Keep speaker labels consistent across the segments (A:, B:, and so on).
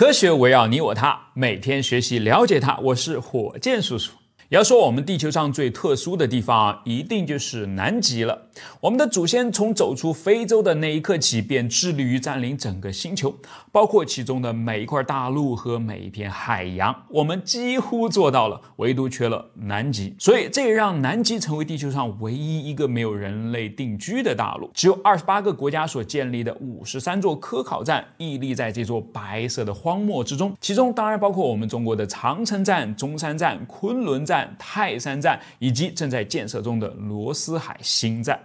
A: 科学围绕你我他，每天学习了解它。我是火箭叔叔。要说我们地球上最特殊的地方，一定就是南极了。我们的祖先从走出非洲的那一刻起，便致力于占领整个星球，包括其中的每一块大陆和每一片海洋。我们几乎做到了，唯独缺了南极。所以这也让南极成为地球上唯一一个没有人类定居的大陆。只有二十八个国家所建立的五十三座科考站屹立在这座白色的荒漠之中，其中当然包括我们中国的长城站、中山站、昆仑站。泰山站以及正在建设中的罗斯海新站，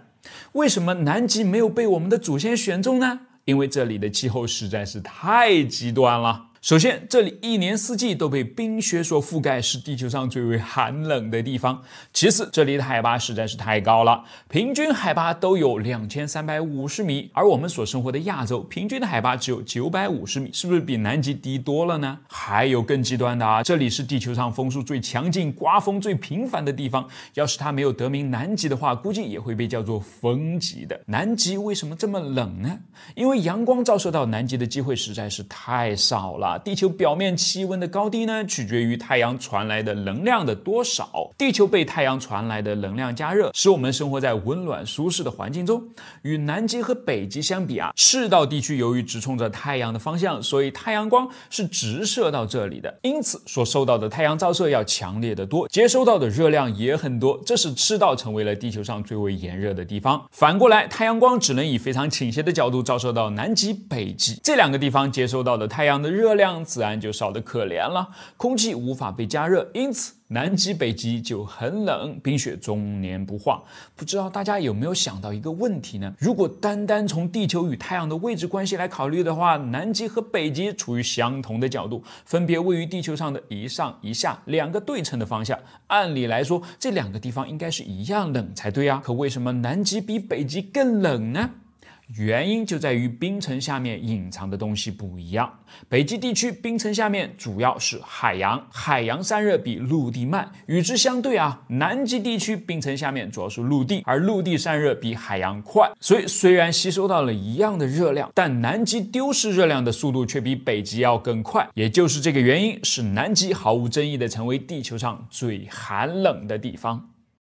A: 为什么南极没有被我们的祖先选中呢？因为这里的气候实在是太极端了。首先，这里一年四季都被冰雪所覆盖，是地球上最为寒冷的地方。其次，这里的海拔实在是太高了，平均海拔都有两千三百五十米，而我们所生活的亚洲平均的海拔只有九百五十米，是不是比南极低多了呢？还有更极端的啊，这里是地球上风速最强劲、刮风最频繁的地方。要是它没有得名南极的话，估计也会被叫做风极的。南极为什么这么冷呢？因为阳光照射到南极的机会实在是太少了。地球表面气温的高低呢，取决于太阳传来的能量的多少。地球被太阳传来的能量加热，使我们生活在温暖舒适的环境中。与南极和北极相比啊，赤道地区由于直冲着太阳的方向，所以太阳光是直射到这里的，因此所受到的太阳照射要强烈的多，接收到的热量也很多，这使赤道成为了地球上最为炎热的地方。反过来，太阳光只能以非常倾斜的角度照射到南极、北极这两个地方，接收到的太阳的热。量自然就少得可怜了，空气无法被加热，因此南极、北极就很冷，冰雪终年不化。不知道大家有没有想到一个问题呢？如果单单从地球与太阳的位置关系来考虑的话，南极和北极处于相同的角度，分别位于地球上的一上一下两个对称的方向。按理来说，这两个地方应该是一样冷才对呀，可为什么南极比北极更冷呢？原因就在于冰层下面隐藏的东西不一样。北极地区冰层下面主要是海洋，海洋散热比陆地慢。与之相对啊，南极地区冰层下面主要是陆地，而陆地散热比海洋快。所以虽然吸收到了一样的热量，但南极丢失热量的速度却比北极要更快。也就是这个原因，使南极毫无争议的成为地球上最寒冷的地方。